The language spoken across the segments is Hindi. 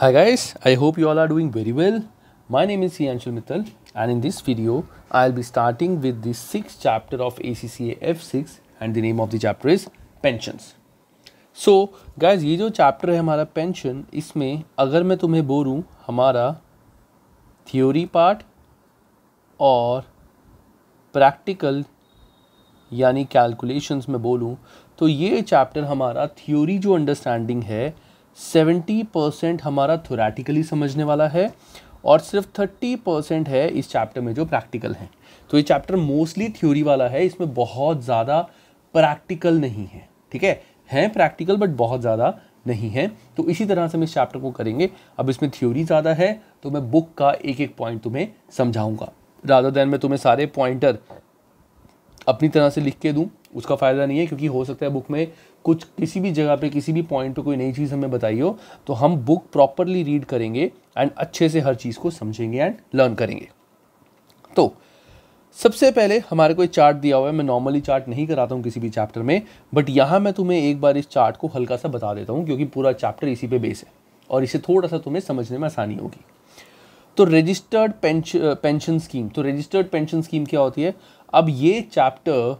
Hi guys, I hope you all are doing very well. My name is Yanshul Mittal and in this video, I'll be starting with the 6th chapter of ACCA F6 and the name of the chapter is Pensions. so, guys, ये जो चैप्टर है हमारा पेंशन इसमें अगर मैं तुम्हें बोलूँ हमारा थ्योरी पार्ट और प्रैक्टिकल यानी कैलकुलेशंस में बोलूँ तो ये चैप्टर हमारा थ्योरी जो अंडरस्टैंडिंग है सेवेंटी परसेंट हमारा थोरेटिकली समझने वाला है और सिर्फ थर्टी परसेंट है इस चैप्टर में जो प्रैक्टिकल है तो ये चैप्टर मोस्टली थ्योरी वाला है इसमें बहुत ज़्यादा प्रैक्टिकल नहीं है ठीक है हैं प्रैक्टिकल बट बहुत ज़्यादा नहीं है तो इसी तरह से हम इस चैप्टर को करेंगे अब इसमें थ्योरी ज़्यादा है तो मैं बुक का एक एक पॉइंट तुम्हें समझाऊंगा राधा दैन मैं तुम्हें सारे पॉइंटर अपनी तरह से लिख के दूँ उसका फ़ायदा नहीं है क्योंकि हो सकता है बुक में कुछ किसी भी जगह पे किसी भी पॉइंट पे कोई नई चीज़ हमें बताई हो तो हम बुक प्रॉपरली रीड करेंगे एंड अच्छे से हर चीज़ को समझेंगे एंड लर्न करेंगे तो सबसे पहले हमारे को एक चार्ट दिया हुआ है मैं नॉर्मली चार्ट नहीं कराता हूँ किसी भी चैप्टर में बट यहाँ मैं तुम्हें एक बार इस चार्ट को हल्का सा बता देता हूँ क्योंकि पूरा चैप्टर इसी पे बेस है और इसे थोड़ा सा तुम्हें समझने में आसानी होगी तो रजिस्टर्ड पेंशन स्कीम तो रजिस्टर्ड पेंशन स्कीम क्या होती है अब ये chapter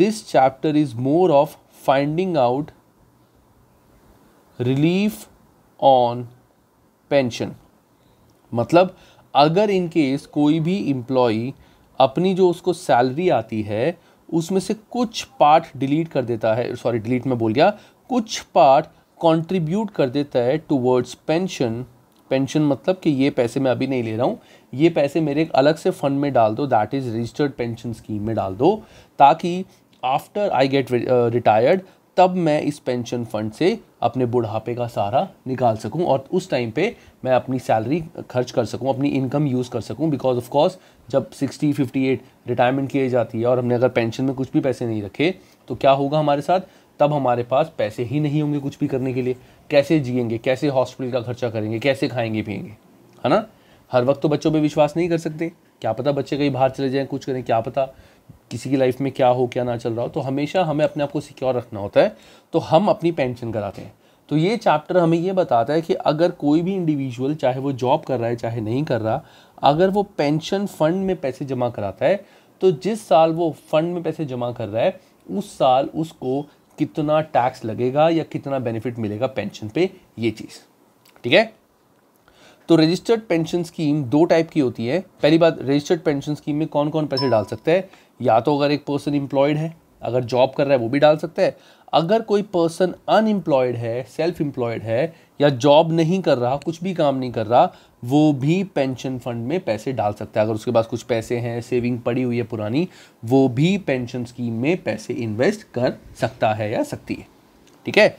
this chapter is more of finding out relief on pension मतलब अगर इन केस कोई भी इम्प्लॉई अपनी जो उसको सैलरी आती है उसमें से कुछ पार्ट डिलीट कर देता है सॉरी डिलीट में बोल गया कुछ पार्ट कंट्रीब्यूट कर देता है टूवर्ड्स पेंशन पेंशन मतलब कि ये पैसे मैं अभी नहीं ले रहा हूँ ये पैसे मेरे एक अलग से फंड में डाल दो that is registered pension scheme में डाल दो ताकि आफ्टर आई गेट रिटायर्ड तब मैं इस पेंशन फंड से अपने बुढ़ापे का सहारा निकाल सकूं और उस टाइम पे मैं अपनी सैलरी खर्च कर सकूं अपनी इनकम यूज़ कर सकूं बिकॉज ऑफ कोर्स जब 60 58 रिटायरमेंट की जाती है और हमने अगर पेंशन में कुछ भी पैसे नहीं रखे तो क्या होगा हमारे साथ तब हमारे पास पैसे ही नहीं होंगे कुछ भी करने के लिए कैसे जियेंगे कैसे हॉस्पिटल का खर्चा करेंगे कैसे खाएंगे पियेंगे है ना हर वक्त तो बच्चों पर विश्वास नहीं कर सकते क्या पता बच्चे कहीं बाहर चले जाएँ कुछ करें क्या पता किसी की लाइफ में क्या हो क्या ना चल रहा हो तो हमेशा हमें अपने आप को सिक्योर रखना होता है तो हम अपनी पेंशन कराते हैं तो ये चैप्टर हमें ये बताता है कि अगर कोई भी इंडिविजुअल चाहे वो जॉब कर रहा है चाहे नहीं कर रहा अगर वो पेंशन फंड में पैसे जमा कराता है तो जिस साल वो फंड में पैसे जमा कर रहा है उस साल उसको कितना टैक्स लगेगा या कितना बेनिफिट मिलेगा पेंशन पे ये चीज़ ठीक है तो रजिस्टर्ड पेंशन स्कीम दो टाइप की होती है पहली बात रजिस्टर्ड पेंशन स्कीम में कौन कौन पैसे डाल सकते हैं या तो अगर एक पर्सन इंप्लॉयड है अगर जॉब कर रहा है वो भी डाल सकता है अगर कोई पर्सन अनएम्प्लॉयड है सेल्फ एम्प्लॉयड है या जॉब नहीं कर रहा कुछ भी काम नहीं कर रहा वो भी पेंशन फंड में पैसे डाल सकता है अगर उसके पास कुछ पैसे हैं सेविंग पड़ी हुई है पुरानी वो भी पेंशन स्कीम में पैसे इन्वेस्ट कर सकता है या सकती है ठीक है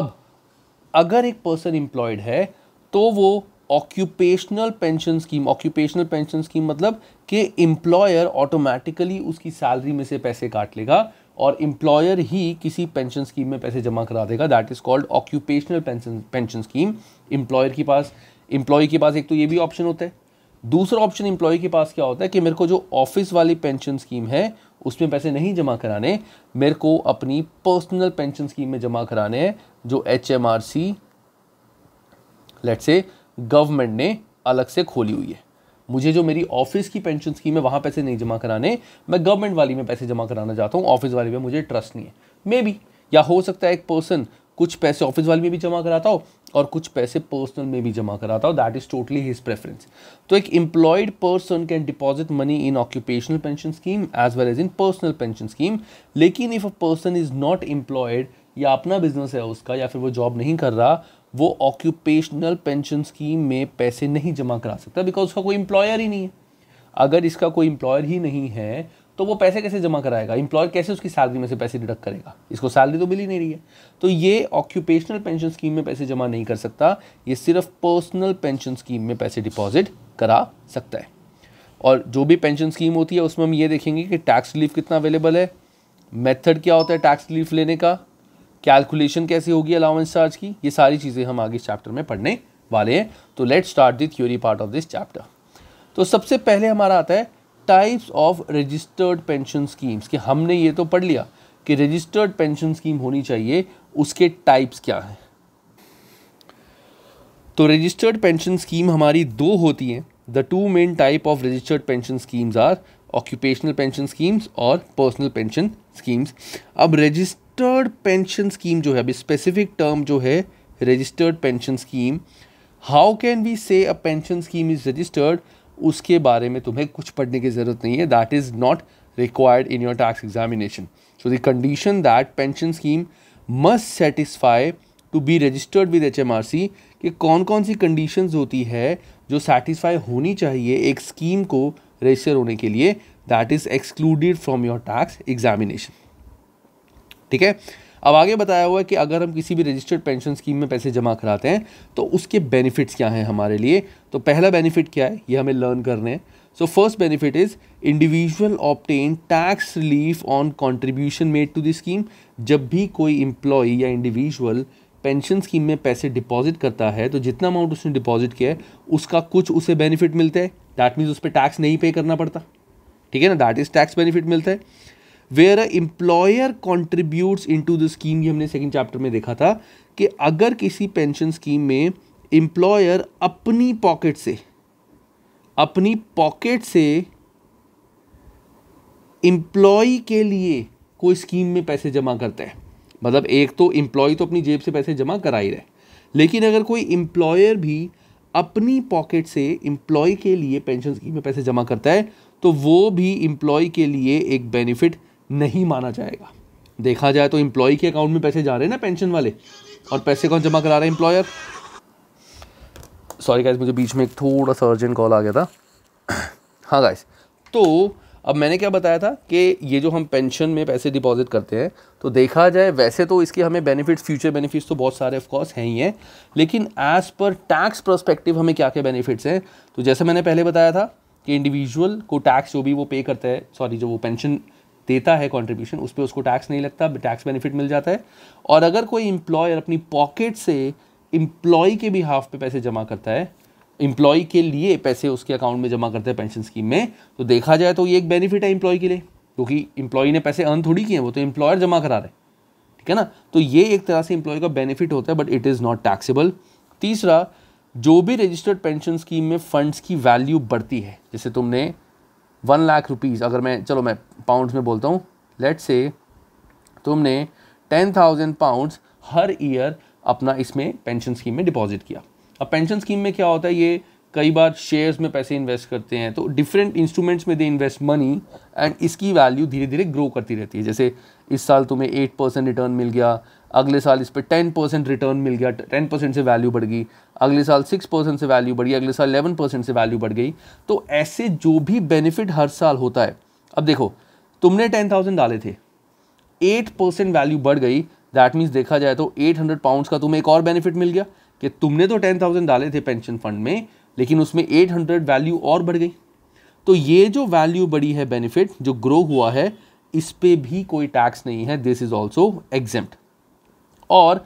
अब अगर एक पर्सन एम्प्लॉयड है तो वो occupational pension scheme occupational pension scheme मतलब कि एम्प्लॉयर ऑटोमेटिकली उसकी सैलरी में से पैसे काट लेगा और एम्प्लॉयर ही किसी पेंशन स्कीम में पैसे जमा करा देगा that is called occupational pension pension scheme employer के पास एम्प्लॉय के पास एक तो ये भी ऑप्शन होता है दूसरा ऑप्शन एम्प्लॉय के पास क्या होता है कि मेरे को जो ऑफिस वाली पेंशन स्कीम है उसमें पैसे नहीं जमा कराने मेरे को अपनी पर्सनल पेंशन स्कीम में जमा कराने हैं जो H M R C let's say government ने अलग से खोली हुई है मुझे जो मेरी ऑफिस की पेंशन स्कीम है वहाँ पैसे नहीं जमा कराने मैं गवर्नमेंट वाली में पैसे जमा कराना चाहता हूँ ऑफिस वाली में मुझे ट्रस्ट नहीं है मे बी या हो सकता है एक पर्सन कुछ पैसे ऑफिस वाले में भी जमा कराता हो और कुछ पैसे पर्सनल में भी जमा कराता हो that is totally his preference तो एक employed person can deposit money in occupational pension scheme as well as in personal pension scheme लेकिन if a person is not employed या अपना बिजनेस है उसका या फिर वो जॉब नहीं कर रहा वो ऑक्यूपेशनल पेंशन स्कीम में पैसे नहीं जमा करा सकता बिकॉज उसका कोई एम्प्लॉयर ही नहीं है अगर इसका कोई एम्प्लॉयर ही नहीं है तो वो पैसे कैसे जमा कराएगा इंप्लॉयर कैसे उसकी सैलरी में से पैसे डिडक्ट करेगा इसको सैलरी तो मिल ही नहीं रही है तो ये ऑक्यूपेशनल पेंशन स्कीम में पैसे जमा नहीं कर सकता ये सिर्फ पर्सनल पेंशन स्कीम में पैसे डिपॉजिट करा सकता है और जो भी पेंशन स्कीम होती है उसमें हम ये देखेंगे कि टैक्स रिलीफ कितना अवेलेबल है मेथड क्या होता है टैक्स रिलीफ लेने का कैलकुलेशन कैसे होगी अलाउंस चार्ज की ये सारी चीज़ें हम आगे इस चैप्टर में पढ़ने वाले हैं तो let start the theory part of this chapter तो सबसे पहले हमारा आता है types of registered pension schemes कि हमने ये तो पढ़ लिया कि रजिस्टर्ड पेंशन स्कीम होनी चाहिए उसके टाइप्स क्या हैं तो रजिस्टर्ड पेंशन स्कीम हमारी दो होती हैं the two main type of registered pension schemes are occupational pension schemes और पर्सनल पेंशन स्कीम्स अब रजिस्टर्ड पेंशन स्कीम जो है अभी स्पेसिफिक टर्म जो है registered pension scheme how can we say a pension scheme is registered उसके बारे में तुम्हें कुछ पढ़ने की ज़रूरत नहीं है that is not required in tax examination so the condition that pension scheme must satisfy to be registered with H M R C कि कौन कौन सी कंडीशन होती है जो सेटिस्फाई होनी चाहिए एक स्कीम को रजिस्टर होने के लिए that is excluded from your tax examination ठीक है अब आगे बताया हुआ है कि अगर हम किसी भी रजिस्टर्ड पेंशन स्कीम में पैसे जमा कराते हैं तो उसके बेनिफिट्स क्या हैं हमारे लिए तो पहला बेनिफिट क्या है ये हमें लर्न करने हैं so first benefit is individual obtain tax relief on contribution made to the scheme जब भी कोई एम्प्लॉय या इंडिविजुअल पेंशन स्कीम में पैसे डिपॉजिट करता है तो जितना अमाउंट उसने डिपॉजिट किया है उसका कुछ उसे बेनिफिट मिलता है दैट मीन्स उस पर टैक्स नहीं पे करना पड़ता ठीक है ना दैट इज टैक्स बेनिफिट मिलता है where a employer contributes into the scheme ये हमने सेकेंड चैप्टर में देखा था कि अगर किसी पेंशन स्कीम में एम्प्लॉयर अपनी पॉकेट से अपनी पॉकेट से एम्प्लॉय के लिए कोई स्कीम में पैसे जमा करता है मतलब एक तो इम्प्लॉय तो अपनी जेब से पैसे जमा करा ही रहे लेकिन अगर कोई इम्प्लॉयर भी अपनी पॉकेट से इम्प्लॉय के लिए पेंशन स्कीम में पैसे जमा करता है तो वो भी इम्प्लॉय के लिए एक बेनिफिट नहीं माना जाएगा देखा जाए तो इम्प्लॉय के अकाउंट में पैसे जा रहे हैं ना पेंशन वाले और पैसे कौन जमा करा रहे हैं इम्प्लॉयर सॉरी गाइस मुझे बीच में एक थोड़ा सा अर्जेंट कॉल आ गया था हाँ गाइस तो अब मैंने क्या बताया था कि ये जो हम पेंशन में पैसे डिपॉजिट करते हैं तो देखा जाए वैसे तो इसके हमें बेनिफिट्स फ्यूचर बेनिफिट्स तो बहुत सारे ऑफकोर्स हैं ही हैं लेकिन एज़ पर टैक्स प्रोस्पेक्टिव हमें क्या क्या बेनिफिट्स हैं तो जैसे मैंने पहले बताया था कि इंडिविजुअल को टैक्स जो भी वो पे करता है सॉरी जो वो पेंशन देता है कॉन्ट्रीब्यूशन उस पर उसको टैक्स नहीं लगता टैक्स बेनिफिट मिल जाता है और अगर कोई इम्प्लॉयर अपनी पॉकेट से एम्प्लॉय के भी हाफ पे पैसे जमा करता है एम्प्लॉय के लिए पैसे उसके अकाउंट में जमा करते हैं पेंशन स्कीम में तो देखा जाए तो ये एक बेनिफिट है एम्प्लॉय के लिए क्योंकि एम्प्लॉय ने पैसे अर्न थोड़ी किए हैं वो तो एम्प्लॉयर जमा करा रहे हैं ठीक है ना तो ये एक तरह से एम्प्लॉय का बेनिफिट होता है but it is not taxable तीसरा जो भी रजिस्टर्ड पेंशन स्कीम में फंड्स की वैल्यू बढ़ती है जैसे तुमने वन लाख रुपीज़ अगर मैं चलो मैं पाउंड्स में बोलता हूँ लेट से तुमने टेन थाउजेंड पाउंड्स हर ईयर अपना इसमें पेंशन स्कीम में डिपॉजिट किया अब पेंशन स्कीम में क्या होता है ये कई बार शेयर्स में पैसे इन्वेस्ट करते हैं तो डिफरेंट इंस्ट्रूमेंट्स में दे इन्वेस्ट मनी एंड इसकी वैल्यू धीरे धीरे ग्रो करती रहती है जैसे इस साल तुम्हें एट परसेंट रिटर्न मिल गया अगले साल इस पर टेन परसेंट रिटर्न मिल गया टेन परसेंट से वैल्यू बढ़ गई अगले साल सिक्स परसेंट से वैल्यू बढ़ गई अगले साल एलेवन परसेंट से वैल्यू बढ़ गई तो ऐसे जो भी बेनिफिट हर साल होता है अब देखो तुमने टेन थाउजेंड डाले थे एट परसेंट वैल्यू बढ़ गई दैट मीन्स देखा जाए तो एट हंड्रेड पाउंड्स का तुम्हें एक और बेनिफिट मिल गया कि तुमने तो टेन थाउजेंड डाले थे पेंशन फंड में लेकिन उसमें एट हंड्रेड वैल्यू और बढ़ गई तो ये जो वैल्यू बढ़ी है बेनिफिट जो ग्रो हुआ है इस पर भी कोई टैक्स नहीं है दिस इज़ ऑल्सो एग्जेम्प्ट और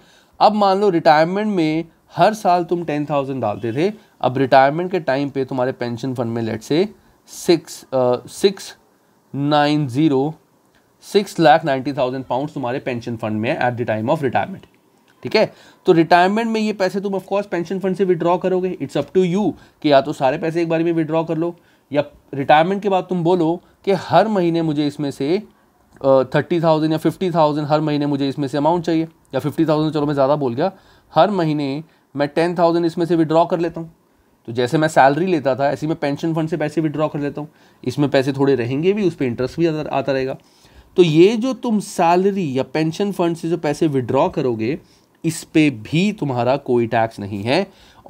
अब मान लो रिटायरमेंट में हर साल तुम टेन थाउजेंड डालते थे अब रिटायरमेंट के टाइम पे तुम्हारे पेंशन फंड में let's say six six nine zero six lakh ninety thousand pound तुम्हारे पेंशन फंड में at the time of retirement ठीक है तो रिटायरमेंट में ये पैसे तुम ऑफकोर्स पेंशन फंड से विड्रॉ करोगे इट्स अप टू यू कि या तो सारे पैसे एक बार में विड्रॉ कर लो या रिटायरमेंट के बाद तुम बोलो कि हर महीने मुझे इसमें से थर्टी थाउजेंड या फिफ्टी थाउजेंड हर महीने मुझे इसमें से अमाउंट चाहिए या फिफ्टी थाउजेंड चलो मैं ज़्यादा बोल गया हर महीने मैं टेन थाउजेंड इसमें से विड्रॉ कर लेता हूँ तो जैसे मैं सैलरी लेता था ऐसे मैं पेंशन फंड से पैसे विड्रॉ कर लेता हूँ इसमें पैसे थोड़े रहेंगे भी उस पर इंटरेस्ट भी आता रहेगा तो ये जो तुम सैलरी या पेंशन फंड से जो पैसे विड्रॉ करोगे इस पे भी तुम्हारा कोई टैक्स नहीं है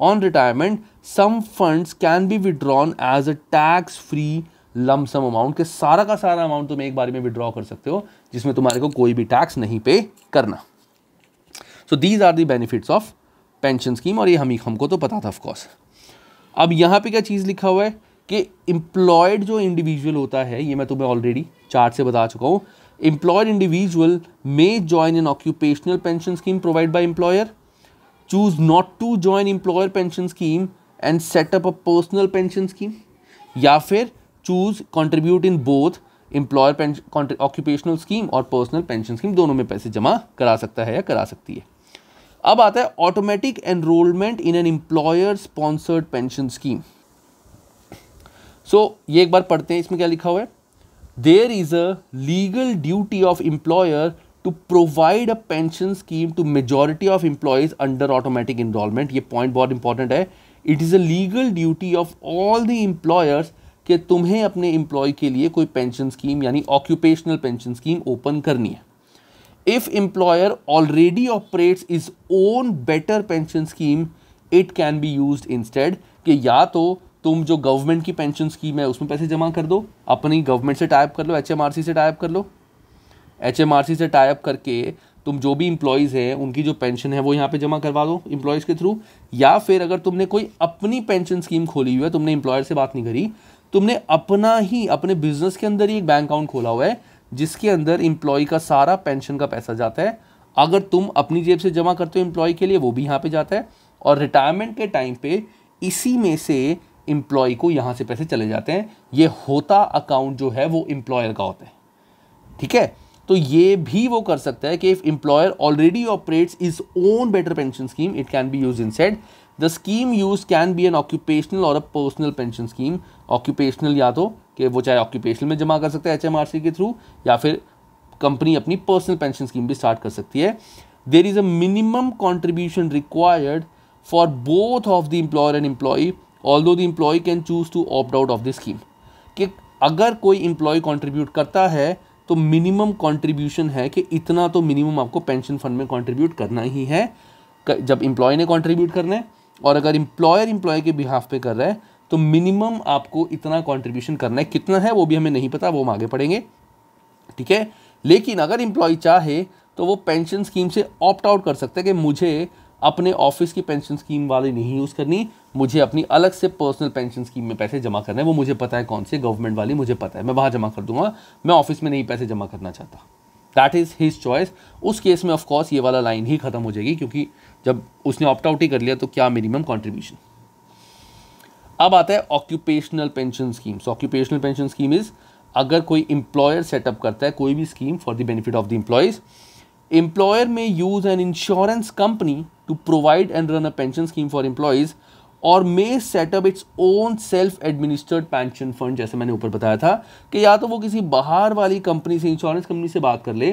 on retirement some funds can be withdrawn as a tax free lump sum amount के सारा का सारा अमाउंट तुम एक बार में विड्रॉ कर सकते हो जिसमें तुम्हारे को कोई भी टैक्स नहीं पे करना so these are the benefits of pension scheme और ये हम हमको तो पता था ऑफकोर्स अब यहाँ पे क्या चीज़ लिखा हुआ है कि इम्प्लॉयड जो इंडिविजुअल होता है ये मैं तुम्हें ऑलरेडी चार्ट से बता चुका हूँ employed individual may join an occupational pension scheme provided by employer choose not to join employer pension scheme and set up a personal pension scheme या फिर choose contribute in both employer pension occupational scheme और personal pension scheme दोनों में पैसे जमा करा सकता है या करा सकती है अब आता है automatic enrolment in an employer sponsored pension scheme so ये एक बार पढ़ते हैं इसमें क्या लिखा हुआ है there is a legal duty of employer to provide a pension scheme to majority of employees under automatic enrollment ये point बहुत important है it is a legal duty of all the employers कि तुम्हें अपने एम्प्लॉय के लिए कोई पेंशन स्कीम यानी ऑक्यूपेशनल पेंशन स्कीम ओपन करनी है if employer already operates its own better pension scheme it can be used instead कि या तो तुम जो गवर्नमेंट की पेंशन स्कीम है उसमें पैसे जमा कर दो अपनी गवर्नमेंट से टाइप कर लो एच से टाइप कर लो एच से टाइप करके तुम जो भी इम्प्लॉयज़ हैं उनकी जो पेंशन है वो यहाँ पे जमा करवा दो इम्प्लॉयज़ के थ्रू या फिर अगर तुमने कोई अपनी पेंशन स्कीम खोली हुई है तुमने इम्प्लॉयर से बात नहीं करी तुमने अपना ही अपने बिजनेस के अंदर ही एक बैंक अकाउंट खोला हुआ है जिसके अंदर इम्प्लॉय का सारा पेंशन का पैसा जाता है अगर तुम अपनी जेब से जमा करते हो एम्प्लॉय के लिए वो भी यहाँ पे जाता है और रिटायरमेंट के टाइम पे इसी में से एम्प्लॉय को यहाँ से पैसे चले जाते हैं ये होता अकाउंट जो है वो एम्प्लॉयर का होता है ठीक है तो ये भी वो कर सकता है कि if employer already operates is own better pension scheme it can be use in set the scheme use can be an occupational और a personal pension scheme occupational या तो कि वो चाहे ऑक्यूपेशनल में जमा कर सकते हैं एच के थ्रू या फिर कंपनी अपनी पर्सनल पेंशन स्कीम भी स्टार्ट कर सकती है there is a minimum contribution required for both of the employer and employee all the employee can choose to opt out of the scheme कि अगर कोई इम्प्लॉय कॉन्ट्रीब्यूट करता है तो मिनिमम कॉन्ट्रीब्यूशन है कि इतना तो मिनिमम आपको पेंशन फंड में कॉन्ट्रीब्यूट करना ही है जब इम्प्लॉय ने कॉन्ट्रीब्यूट करना है और अगर इम्प्लॉयर इम्प्लॉय के बिहाफ पे कर रहा है तो मिनिमम आपको इतना कॉन्ट्रीब्यूशन करना है कितना है वो भी हमें नहीं पता वो हम आगे पढ़ेंगे ठीक है लेकिन अगर इम्प्लॉय चाहे तो वो पेंशन स्कीम से ऑप्ट आउट कर सकता है कि मुझे अपने ऑफिस की पेंशन स्कीम वाली नहीं यूज़ करनी मुझे अपनी अलग से पर्सनल पेंशन स्कीम में पैसे जमा करना है वो मुझे पता है कौन से गवर्नमेंट वाली मुझे पता है मैं वहाँ जमा कर दूंगा मैं ऑफिस में नहीं पैसे जमा करना चाहता दैट इज़ हिज चॉइस उस केस में ऑफकोर्स ये वाला लाइन ही ख़त्म हो जाएगी क्योंकि जब उसने ऑप्ट आउट ही कर लिया तो क्या मिनिमम कॉन्ट्रीब्यूशन अब आता है occupational pension schemes occupational pension scheme is अगर कोई इंप्लॉयर सेटअप करता है कोई भी scheme for the benefit of the employees employer में use an insurance company to provide and run a pension scheme for employees और may setup its own self administered pension fund जैसे मैंने ऊपर बताया था कि या तो वो किसी बाहर वाली कंपनी से इंश्योरेंस कंपनी से बात कर ले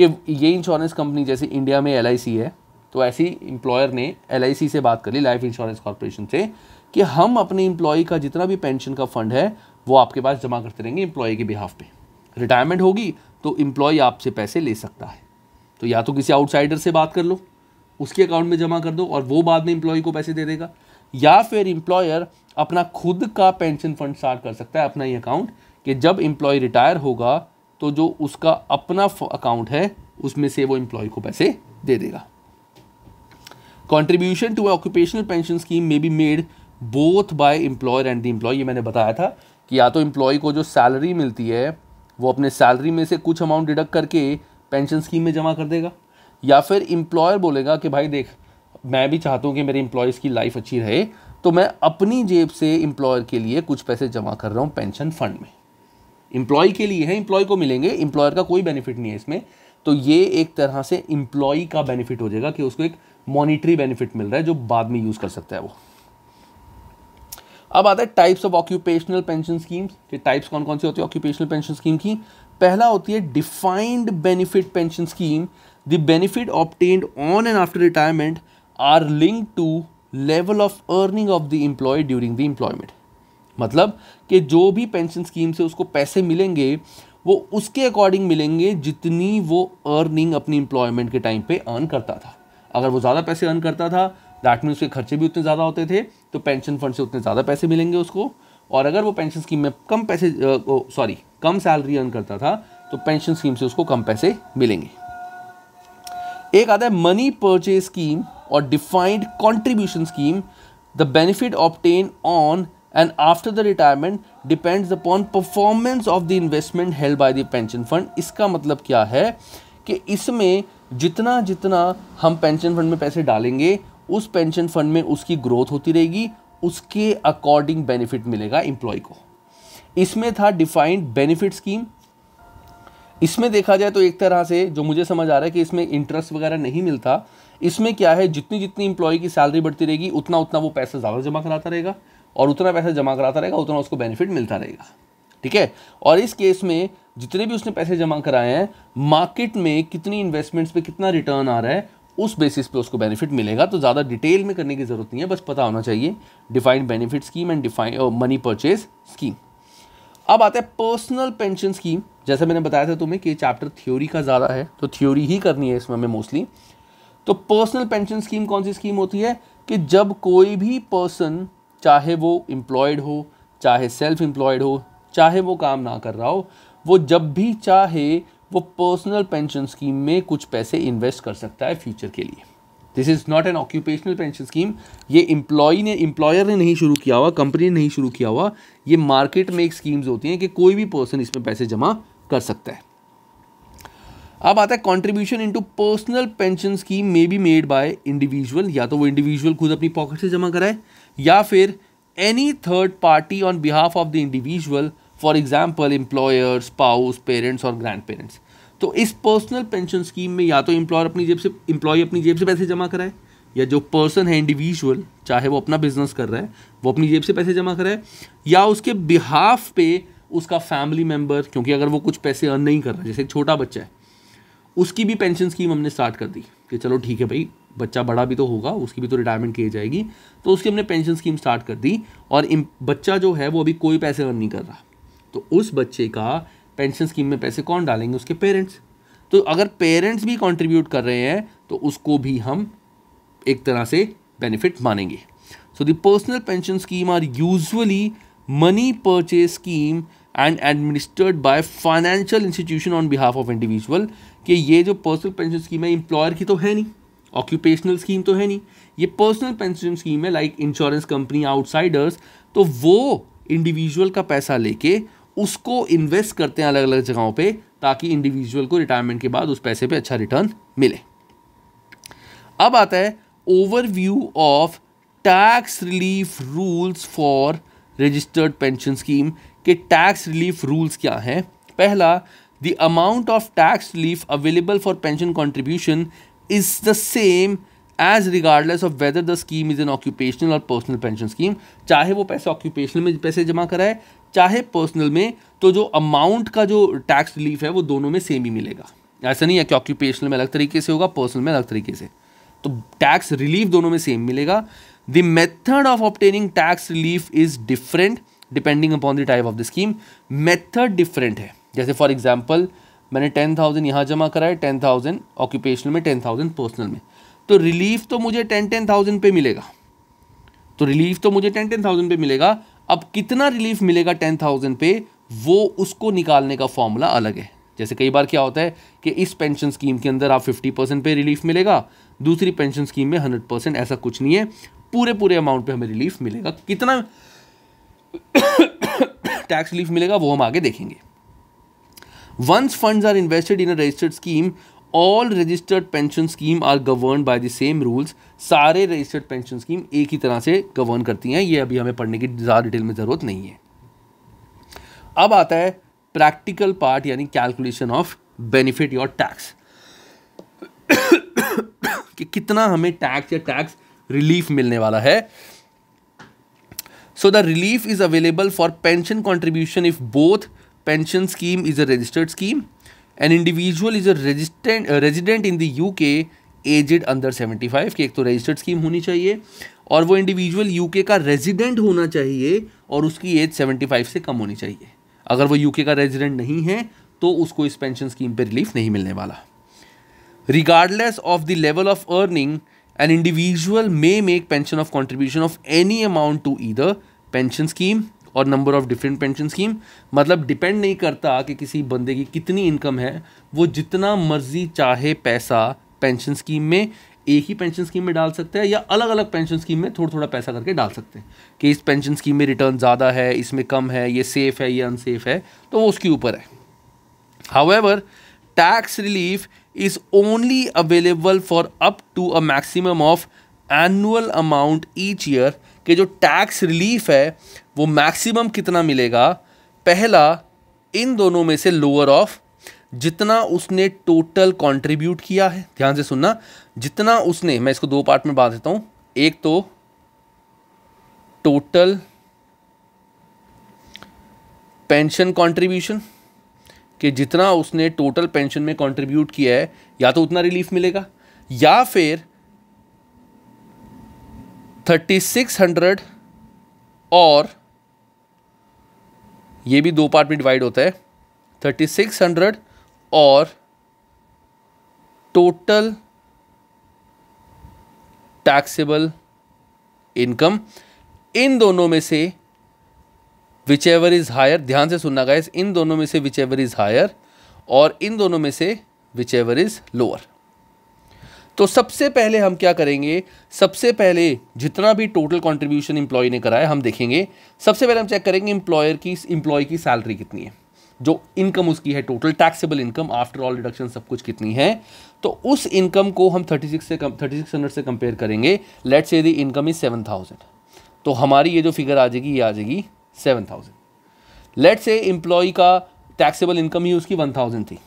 कि ये इंश्योरेंस कंपनी जैसे इंडिया में एल है तो ऐसी इंप्लॉयर ने एल से बात कर ली लाइफ इंश्योरेंस कॉरपोरेशन से कि हम अपने एम्प्लॉय का जितना भी पेंशन का फंड है वो आपके पास जमा करते रहेंगे एम्प्लॉय के बिहाफ पे रिटायरमेंट होगी तो एम्प्लॉय आपसे पैसे ले सकता है तो या तो किसी आउटसाइडर से बात कर लो उसके अकाउंट में जमा कर दो और वो बाद में एम्प्लॉय को पैसे दे देगा या फिर इम्प्लॉयर अपना खुद का पेंशन फंड स्टार्ट कर सकता है अपना ही अकाउंट कि जब इम्प्लॉय रिटायर होगा तो जो उसका अपना अकाउंट है उसमें से वो एम्प्लॉय को पैसे दे देगा contribution to occupational pension scheme may be made both by employer and the employee ये मैंने बताया था कि या तो एम्प्लॉय को जो सैलरी मिलती है वो अपने सैलरी में से कुछ अमाउंट डिडक्ट करके पेंशन स्कीम में जमा कर देगा या फिर इम्प्लॉयर बोलेगा कि भाई देख मैं भी चाहता हूँ कि मेरे इम्प्लॉयज़ की लाइफ अच्छी रहे तो मैं अपनी जेब से इम्प्लॉयर के लिए कुछ पैसे जमा कर रहा हूँ पेंशन फंड में इम्प्लॉय के लिए है इम्प्लॉय को मिलेंगे इम्प्लॉयर का कोई बेनिफिट नहीं है इसमें तो ये एक तरह से इम्प्लॉय का बेनिफिट हो जाएगा कि उसको एक मॉनिटरी बेनिफिट मिल रहा है जो बाद में यूज़ कर सकता है वो अब आता है types of occupational pension schemes के टाइप्स कौन कौन सी होती है ऑक्यूपेशनल पेंशन स्कीम की पहला होती है defined benefit pension scheme the benefit obtained on and after retirement are linked to level of earning of the employee during the employment मतलब कि जो भी पेंशन स्कीम से उसको पैसे मिलेंगे वो उसके अकॉर्डिंग मिलेंगे जितनी वो अर्निंग अपनी एम्प्लॉयमेंट के टाइम पे अर्न करता था अगर वो ज़्यादा पैसे अर्न करता था दैट मीन उसके खर्चे भी उतने ज़्यादा होते थे तो पेंशन फंड से उतने ज़्यादा पैसे मिलेंगे उसको और अगर वो पेंशन स्कीम में कम पैसे सॉरी कम सैलरी अर्न करता था तो पेंशन स्कीम से उसको कम पैसे मिलेंगे एक आता है मनी परचेज स्कीम और defined contribution scheme the benefit obtain on and after the retirement depends upon performance of the investment held by the pension fund इसका मतलब क्या है कि इसमें जितना जितना हम पेंशन फंड में पैसे डालेंगे उस पेंशन फंड में उसकी ग्रोथ होती रहेगी उसके अकॉर्डिंग बेनिफिट मिलेगा एम्प्लॉय को इसमें था डिफाइंड बेनिफिट स्कीम इसमें देखा जाए तो एक तरह से जो मुझे समझ आ रहा है कि इसमें इंटरेस्ट वगैरह नहीं मिलता इसमें क्या है जितनी जितनी इंप्लॉय की सैलरी बढ़ती रहेगी उतना उतना वो पैसा ज़्यादा जमा कराता रहेगा और उतना पैसा जमा कराता रहेगा उतना उसको बेनिफिट मिलता रहेगा ठीक है और इस केस में जितने भी उसने पैसे जमा कराए हैं मार्केट में कितनी इन्वेस्टमेंट्स पे कितना रिटर्न आ रहा है उस बेसिस पे उसको बेनिफिट मिलेगा तो ज़्यादा डिटेल में करने की ज़रूरत नहीं है बस पता होना चाहिए defined benefit scheme and define money purchase scheme अब आता है पर्सनल पेंशन स्कीम जैसे मैंने बताया था तुम्हें कि चैप्टर थ्योरी का ज़्यादा है तो थ्योरी ही करनी है इसमें हमें मोस्टली तो पर्सनल पेंशन स्कीम कौन सी स्कीम होती है कि जब कोई भी पर्सन चाहे वो एम्प्लॉयड हो चाहे सेल्फ एम्प्लॉयड हो चाहे वो काम ना कर रहा हो वो जब भी चाहे वो पर्सनल पेंशन स्कीम में कुछ पैसे इन्वेस्ट कर सकता है फ्यूचर के लिए this is not an occupational pension scheme ये इम्प्लॉई ने इम्प्लॉयर ने नहीं शुरू किया हुआ कंपनी ने नहीं शुरू किया हुआ ये मार्केट में एक स्कीम्स होती हैं कि कोई भी पर्सन इसमें पैसे जमा कर सकता है अब आता है contribution into personal pension scheme may be made by individual या तो वो इंडिविजुअल खुद अपनी पॉकेट से जमा कराए या फिर any third party on behalf of the individual for example employer spouse parents और ग्रैंड पेरेंट्स तो इस पर्सनल पेंशन स्कीम में या तो एम्प्लॉयर अपनी जेब से एम्प्लॉय अपनी जेब से पैसे जमा कराए या जो पर्सन है इंडिविजुअल चाहे वो अपना बिजनेस कर रहा है वो अपनी जेब से पैसे जमा कराए या उसके बिहाफ पे उसका फैमिली मेम्बर क्योंकि अगर वो कुछ पैसे अर्न नहीं कर रहा जैसे छोटा बच्चा है उसकी भी पेंशन स्कीम हमने स्टार्ट कर दी कि चलो ठीक है भाई बच्चा बड़ा भी तो होगा उसकी भी तो रिटायरमेंट की जाएगी तो उसकी हमने पेंशन स्कीम स्टार्ट कर दी और बच्चा जो है वो अभी कोई पैसे अर्न नहीं कर रहा तो उस बच्चे का पेंशन स्कीम में पैसे कौन डालेंगे उसके पेरेंट्स तो अगर पेरेंट्स भी कॉन्ट्रीब्यूट कर रहे हैं तो उसको भी हम एक तरह से बेनिफिट मानेंगे so the personal pension scheme are usually money purchase scheme and administered by financial institution on behalf of individual कि ये जो पर्सनल पेंशन स्कीम है इंप्लॉयर की तो है नहीं ऑक्यूपेशनल स्कीम तो है नहीं ये पर्सनल पेंशन स्कीम है लाइक इंश्योरेंस कंपनी आउटसाइडर्स तो वो इंडिविजुअल का पैसा लेके उसको इन्वेस्ट करते हैं अलग अलग जगहों पे ताकि इंडिविजुअल को रिटायरमेंट के बाद उस पैसे पे अच्छा रिटर्न मिले अब आता है overview of tax relief rules for registered pension scheme के टैक्स रिलीफ रूल्स क्या हैं पहला the amount of tax relief available for pension contribution is the same as regardless of whether the scheme is an occupational और पर्सनल पेंशन स्कीम चाहे वो पैसे ऑक्यूपेशनल में पैसे जमा कराए चाहे पर्सनल में तो जो अमाउंट का जो टैक्स रिलीफ है वो दोनों में सेम ही मिलेगा ऐसा नहीं है कि ऑक्यूपेशनल में अलग तरीके से होगा पर्सनल में अलग तरीके से तो टैक्स रिलीफ दोनों में सेम मिलेगा The method of obtaining tax relief is different depending upon the type of the scheme method different है जैसे फॉर एग्जाम्पल मैंने टेन थाउजेंड यहाँ जमा कराया टेन थाउजेंड ऑक्यूपेशनल में टेन थाउजेंड पर्सनल में तो रिलीफ तो मुझे टेन टेन थाउजेंड पे मिलेगा तो रिलीफ तो मुझे टेन टेन थाउजेंड पे मिलेगा अब कितना रिलीफ मिलेगा टेन थाउजेंड पे वो उसको निकालने का फॉर्मूला अलग है जैसे कई बार क्या होता है कि इस पेंशन स्कीम के अंदर आप फिफ्टी परसेंट पे रिलीफ मिलेगा दूसरी पेंशन स्कीम में हंड्रेड परसेंट ऐसा कुछ नहीं है पूरे पूरे अमाउंट पे हमें रिलीफ मिलेगा कितना टैक्स रिलीफ मिलेगा वो हम आगे देखेंगे once funds are invested in a registered scheme all registered pension scheme are govern by the same rules सारे रजिस्टर्ड पेंशन स्कीम एक ही तरह से गवर्न करती हैं ये अभी हमें पढ़ने की ज़्यादा डिटेल में ज़रूरत नहीं है अब आता है प्रैक्टिकल पार्ट यानी calculation of benefit your tax कि कितना हमें टैक्स या टैक्स रिलीफ मिलने वाला है so the relief is available for pension contribution if both pension scheme is a registered scheme an individual is a resident resident in the U K aged under seventy five की एक तो रजिस्टर्ड स्कीम होनी चाहिए और वो इंडिविजुअल यूके का रेजिडेंट होना चाहिए और उसकी एज सेवेंटी फाइव से कम होनी चाहिए अगर वो यूके का रेजिडेंट नहीं है तो उसको इस पेंशन स्कीम पर रिलीफ नहीं मिलने वाला regardless of the level of earning an individual may make pension of contribution of any amount to either pension scheme और number of different pension scheme मतलब डिपेंड नहीं करता कि किसी बंदे की कितनी इनकम है वो जितना मर्जी चाहे पैसा पेंशन स्कीम में एक ही पेंशन स्कीम में डाल सकते हैं या अलग अलग पेंशन स्कीम में थोड़ा थोड़ा पैसा करके डाल सकते हैं कि इस पेंशन स्कीम में रिटर्न ज़्यादा है इसमें कम है ये सेफ़ है ये अनसेफ़ है तो वो उसके ऊपर है however tax relief is only available for up to a maximum of annual amount each year कि जो tax relief है वो maximum कितना मिलेगा पहला इन दोनों में से lower of जितना उसने टोटल कंट्रीब्यूट किया है ध्यान से सुनना जितना उसने मैं इसको दो पार्ट में बांध देता हूँ एक तो टोटल पेंशन कंट्रीब्यूशन कि जितना उसने टोटल पेंशन में कंट्रीब्यूट किया है या तो उतना रिलीफ मिलेगा या फिर थर्टी सिक्स हंड्रेड और ये भी दो पार्ट में डिवाइड होता है थर्टी सिक्स हंड्रेड और टोटल टैक्सेबल इनकम इन दोनों में से विच एवर इज़ हायर ध्यान से सुनना गाइस इन दोनों में से विच एवर इज़ हायर और इन दोनों में से विच एवर इज़ लोअर तो सबसे पहले हम क्या करेंगे सबसे पहले जितना भी टोटल कंट्रीब्यूशन इम्प्लॉय ने कराया हम देखेंगे सबसे पहले हम चेक करेंगे इम्प्लॉयर की इम्प्लॉय की सैलरी कितनी है जो इनकम उसकी है total taxable income after all deduction सब कुछ कितनी है तो उस इनकम को हम 36 से कम थर्टी सिक्स से कंपेयर करेंगे let's say the income is seven thousand तो हमारी ये जो फिगर आ जाएगी ये आ जाएगी seven thousand let say employee का टैक्सेबल इनकम ही उसकी वन थाउजेंड थी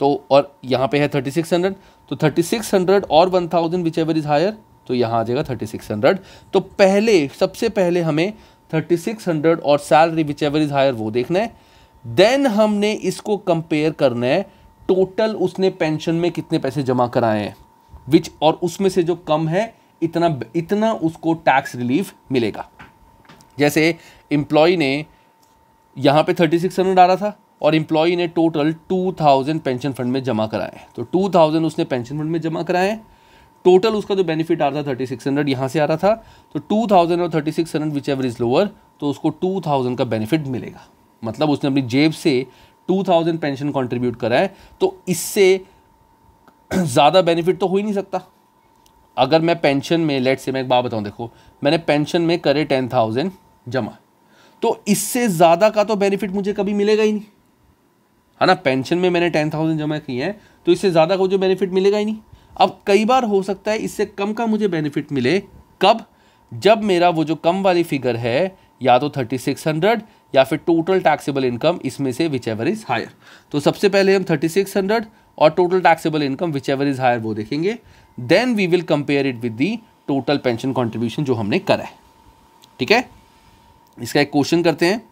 तो और यहाँ पे है थर्टी सिक्स हंड्रेड तो थर्टी सिक्स हंड्रेड और one thousand whichever is higher तो यहाँ आ जाएगा थर्टी सिक्स हंड्रेड तो पहले सबसे पहले हमें थर्टी सिक्स हंड्रेड और salary whichever is higher वो देखना है देन हमने इसको कंपेयर करना है टोटल उसने पेंशन में कितने पैसे जमा कराए हैं विच और उसमें से जो कम है इतना इतना उसको टैक्स रिलीफ मिलेगा जैसे एम्प्लॉई ने यहाँ पे थर्टी सिक्स हंड्रेड आ रहा था और एम्प्लॉय ने total two thousand pension fund में जमा कराए तो टू थाउजेंड उसने पेंशन फंड में जमा कराए टोटल उसका जो बेनिफिट आ रहा था थर्टी सिक्स हंड्रेड यहाँ से आ रहा था तो टू थाउजेंड और thirty six hundred whichever is lower तो उसको टू थाउजेंड का बेनिफिट मिलेगा मतलब उसने अपनी जेब से टू थाउजेंड पेंशन कॉन्ट्रीब्यूट कराए तो इससे ज़्यादा बेनिफिट तो हो ही नहीं सकता अगर मैं पेंशन में लेट से मैं एक बात बताऊँ देखो मैंने पेंशन में करे टेन थाउजेंड जमा तो इससे ज़्यादा का तो बेनिफिट मुझे कभी मिलेगा ही नहीं है हाँ ना पेंशन में मैंने टेन थाउजेंड जमा किए हैं तो इससे ज़्यादा का मुझे बेनिफिट मिलेगा ही नहीं अब कई बार हो सकता है इससे कम का मुझे बेनिफिट मिले कब जब मेरा वो जो कम वाली फिगर है या तो थर्टी सिक्स हंड्रेड या फिर टोटल टैक्सेबल इनकम इसमें से विच एवर इज़ हायर तो सबसे पहले हम थर्टी सिक्स हंड्रेड और total taxable income whichever is higher वो देखेंगे then we will compare it with the total pension contribution जो हमने करा है ठीक है इसका एक क्वेश्चन करते हैं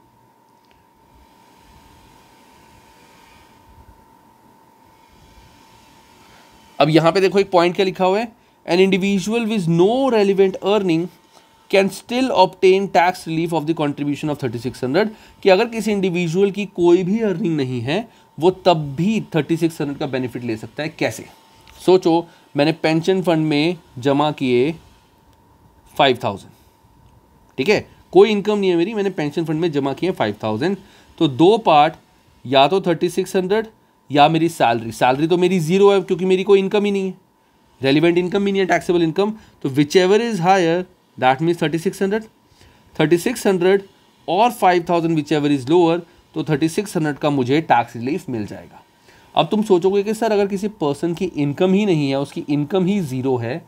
अब यहां पे देखो एक पॉइंट क्या लिखा हुआ है an individual with no relevant earning can still obtain tax relief of the contribution of hundred कि अगर किसी इंडिविजुअल की कोई भी अर्निंग नहीं है वो तब भी थर्टी सिक्स हंड्रेड का बेनिफिट ले सकता है कैसे सोचो मैंने पेंशन फंड में जमा किए फाइव थाउजेंड ठीक है कोई इनकम नहीं है मेरी मैंने पेंशन फंड में जमा किए फाइव थाउजेंड तो दो पार्ट या तो थर्टी सिक्स हंड्रेड या मेरी सैलरी सैलरी तो मेरी जीरो है क्योंकि मेरी कोई इनकम ही नहीं है रेलिवेंट इनकम ही नहीं है टैक्सेबल इनकम तो whichever is higher that means thirty six hundred thirty six hundred और five thousand whichever is lower तो थर्टी सिक्स हंड्रेड का मुझे टैक्स रिलीफ मिल जाएगा अब तुम सोचोगे कि सर अगर किसी पर्सन की इनकम ही नहीं है उसकी इनकम ही ज़ीरो है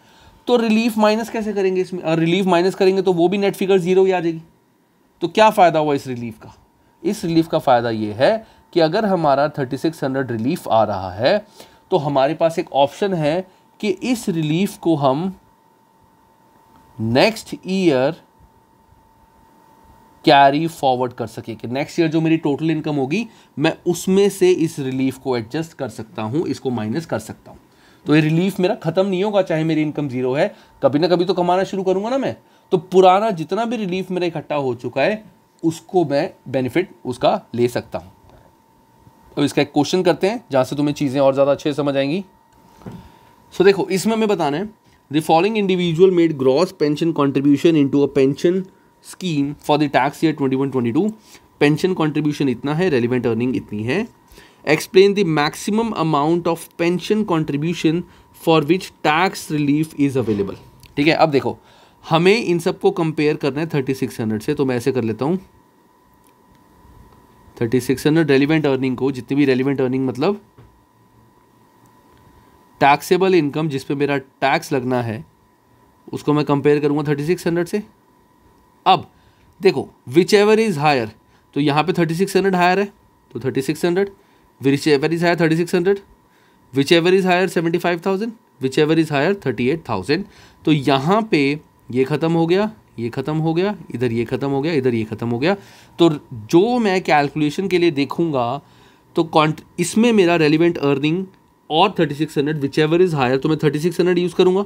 तो रिलीफ माइनस कैसे करेंगे इसमें रिलीफ माइनस करेंगे तो वो भी नेट फिगर जीरो ही आ जाएगी तो क्या फ़ायदा हुआ इस रिलीफ का इस रिलीफ का फ़ायदा ये है कि अगर हमारा 3600 रिलीफ आ रहा है तो हमारे पास एक ऑप्शन है कि इस रिलीफ को हम नेक्स्ट ईयर कैरी फॉरवर्ड कर सके कि नेक्स्ट ईयर जो मेरी टोटल इनकम होगी मैं उसमें से इस रिलीफ को एडजस्ट कर सकता हूँ इसको माइनस कर सकता हूँ तो ये रिलीफ मेरा ख़त्म नहीं होगा चाहे मेरी इनकम जीरो है कभी ना कभी तो कमाना शुरू करूंगा ना मैं तो पुराना जितना भी रिलीफ मेरा इकट्ठा हो चुका है उसको मैं बेनिफिट उसका ले सकता हूं अब इसका एक क्वेश्चन करते हैं जहां से तुम्हें चीज़ें और ज़्यादा अच्छे समझ आएंगी सो देखो इसमें हमें बताना है the following individual made gross pension contribution in a pension scheme for the tax year twenty one twenty two pension contribution इतना है रेलिवेंट अर्निंग इतनी है explain the maximum amount of pension contribution for which tax relief is available ठीक है अब देखो हमें इन सबको कंपेयर करना है थर्टी सिक्स हंड्रेड से तो मैं ऐसे कर लेता हूँ thirty six hundred relevant earning को जितनी भी रेलिवेंट अर्निंग मतलब टैक्सेबल इनकम जिस पे मेरा टैक्स लगना है उसको मैं कंपेयर करूंगा थर्टी सिक्स हंड्रेड से अब देखो विच एवर इज़ हायर तो यहाँ पे थर्टी सिक्स हंड्रेड हायर है तो thirty six hundred which ever is higher 3600 thousand is higher 75000 higher is higher 38000 तो यहाँ पे ये ख़त्म हो गया ये ख़त्म हो गया इधर ये ख़त्म हो गया इधर ये ख़त्म हो गया तो जो मैं कैलकुलेशन के लिए देखूँगा तो इसमें मेरा रेलिवेंट अर्निंग और 3600 विच एवर इज़ हायर तो मैं 3600 यूज़ करूँगा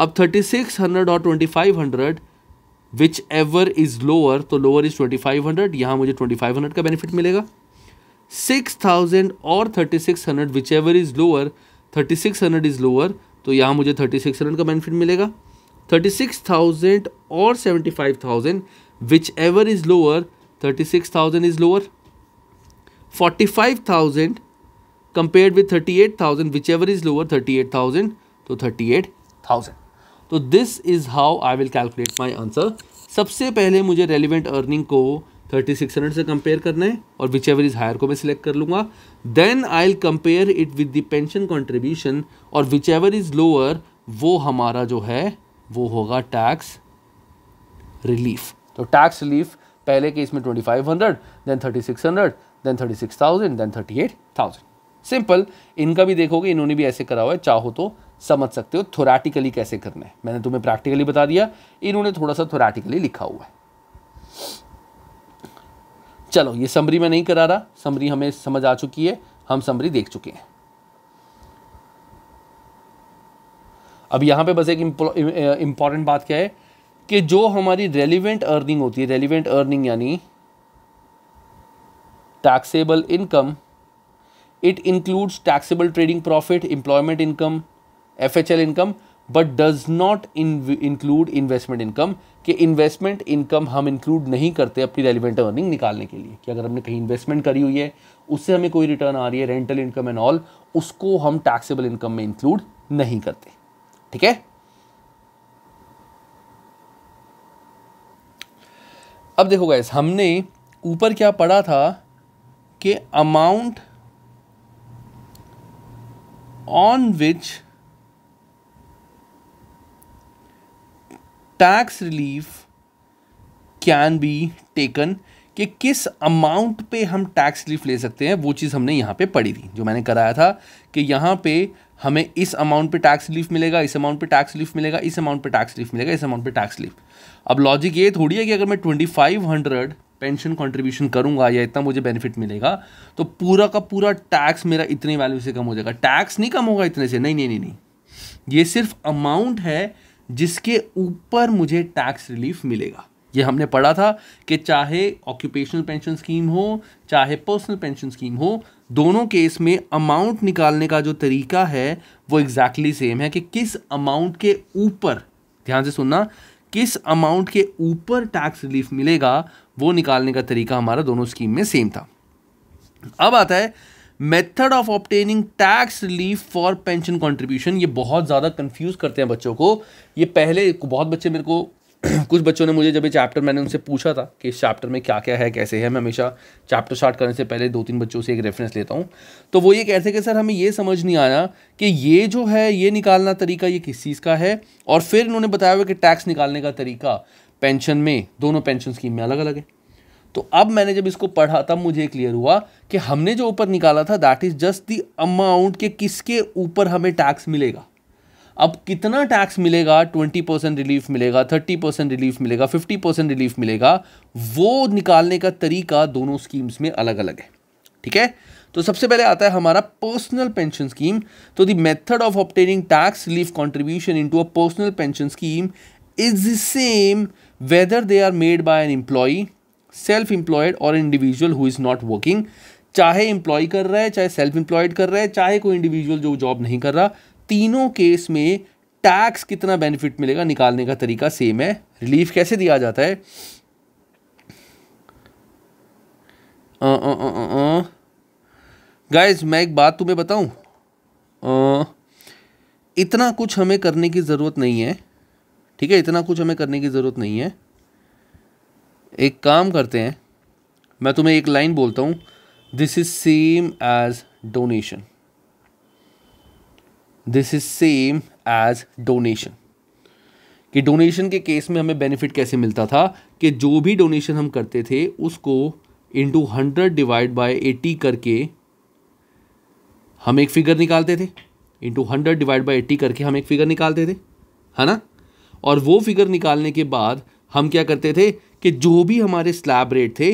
अब 3600 और 2500 विच एवर इज़ लोअर तो लोअर इज़ 2500 यहाँ मुझे 2500 का बेनिफिट मिलेगा सिक्स थाउजेंड और thirty six hundred whichever is lower thirty six hundred is lower तो यहाँ मुझे थर्टी सिक्स हंड्रेड का बेनिफिट मिलेगा थर्टी सिक्स थाउजेंड और seventy five thousand whichever is lower thirty six thousand is lower forty five thousand compared with thirty eight thousand whichever is lower thirty eight thousand तो थर्टी एट थाउजेंड तो this is how I will calculate my answer सबसे पहले मुझे रेलिवेंट अर्निंग को थर्टी सिक्स हंड्रेड से कंपेयर करना है और विच एवर इज़ हायर को मैं सिलेक्ट कर लूंगा then I will compare it with the pension contribution और विच एवर इज़ लोअर वो हमारा जो है वो होगा टैक्स रिलीफ तो टैक्स रिलीफ पहले के इसमें twenty five hundred then thirty six hundred then thirty six thousand then thirty eight thousand simple इनका भी देखोगे इन्होंने भी ऐसे करा हुआ है चाहो तो समझ सकते हो थोरेटिकली कैसे करना है मैंने तुम्हें प्रैक्टिकली बता दिया इन्होंने थोड़ा सा थोरेटिकली लिखा हुआ है चलो ये समरी में नहीं करा रहा समरी हमें समझ आ चुकी है हम समरी देख चुके हैं अब यहां पे बस एक इंपॉर्टेंट बात क्या है कि जो हमारी रेलिवेंट अर्निंग होती है रेलिवेंट अर्निंग यानी taxable income it includes taxable trading profit employment income F income but does not include investment income कि इन्वेस्टमेंट इनकम हम इंक्लूड नहीं करते अपनी रेलिवेंट अर्निंग निकालने के लिए कि अगर हमने कहीं इन्वेस्टमेंट करी हुई है उससे हमें कोई रिटर्न आ रही है रेंटल इनकम एंड ऑल उसको हम टैक्सेबल इनकम में इंक्लूड नहीं करते ठीक है अब देखो गैस हमने ऊपर क्या पढ़ा था कि amount on which tax relief can be taken कि किस अमाउंट पे हम टैक्स रिलीफ ले सकते हैं वो चीज़ हमने यहाँ पे पढ़ी थी जो मैंने कराया था कि यहाँ पे हमें इस अमाउंट पे टैक्स रिलीफ मिलेगा इस अमाउंट पे टैक्स रिलीफ मिलेगा इस अमाउंट पे टैक्स रिलीफ मिलेगा इस अमाउंट पे टैक्स रिलीफ अब लॉजिक ये थोड़ी है कि अगर मैं twenty five hundred pension contribution करूंगा या इतना मुझे बेनिफिट मिलेगा तो पूरा का पूरा टैक्स मेरा इतने वैल्यू से कम हो जाएगा टैक्स नहीं कम होगा इतने से नहीं नहीं नहीं नहीं ये सिर्फ अमाउंट है जिसके ऊपर मुझे टैक्स रिलीफ मिलेगा ये हमने पढ़ा था कि चाहे ऑक्यूपेशनल पेंशन स्कीम हो चाहे पर्सनल पेंशन स्कीम हो दोनों केस में अमाउंट निकालने का जो तरीका है वो एग्जैक्टली exactly सेम है कि किस अमाउंट के ऊपर ध्यान से सुनना किस अमाउंट के ऊपर टैक्स रिलीफ मिलेगा वो निकालने का तरीका हमारा दोनों स्कीम में सेम था अब आता है method of obtaining tax relief for pension contribution ये बहुत ज़्यादा कन्फ्यूज़ करते हैं बच्चों को ये पहले बहुत बच्चे मेरे को कुछ बच्चों ने मुझे जब ये चैप्टर मैंने उनसे पूछा था कि इस चैप्टर में क्या क्या है कैसे है मैं हमेशा चैप्टर स्टार्ट करने से पहले दो तीन बच्चों से एक रेफरेंस लेता हूँ तो वो ये कहते कि सर हमें ये समझ नहीं आया कि ये जो है ये निकालना तरीका ये किस चीज़ का है और फिर इन्होंने बताया हुआ कि टैक्स निकालने का तरीका पेंशन में दोनों पेंशन स्कीम में अलग अलग है तो अब मैंने जब इसको पढ़ा तब मुझे क्लियर हुआ कि हमने जो ऊपर निकाला था that is just the amount के किसके ऊपर हमें टैक्स मिलेगा अब कितना टैक्स मिलेगा ट्वेंटी परसेंट रिलीफ मिलेगा थर्टी परसेंट रिलीफ मिलेगा फिफ्टी परसेंट रिलीफ मिलेगा वो निकालने का तरीका दोनों स्कीम्स में अलग अलग है ठीक है तो सबसे पहले आता है हमारा पर्सनल पेंशन स्कीम तो the method of obtaining tax relief contribution to a personal pension scheme is same whether they are made by an employee self employed और individual who is not working चाहे एम्प्लॉय कर रहा है चाहे सेल्फ एम्प्लॉयड कर रहा है चाहे कोई इंडिविजुअल जो जॉब नहीं कर रहा तीनों केस में टैक्स कितना बेनिफिट मिलेगा निकालने का तरीका सेम है रिलीफ कैसे दिया जाता है गाइज मैं एक बात तुम्हें बताऊं इतना कुछ हमें करने की ज़रूरत नहीं है ठीक है इतना कुछ हमें करने की ज़रूरत नहीं है एक काम करते हैं मैं तुम्हें एक लाइन बोलता हूँ this is same as donation this is same as donation कि डोनेशन के केस में हमें बेनिफिट कैसे मिलता था कि जो भी डोनेशन हम करते थे उसको into hundred divide by eighty करके हम एक फिगर निकालते थे into hundred divide by eighty करके हम एक फिगर निकालते थे है ना और वो फिगर निकालने के बाद हम क्या करते थे कि जो भी हमारे स्लैब रेट थे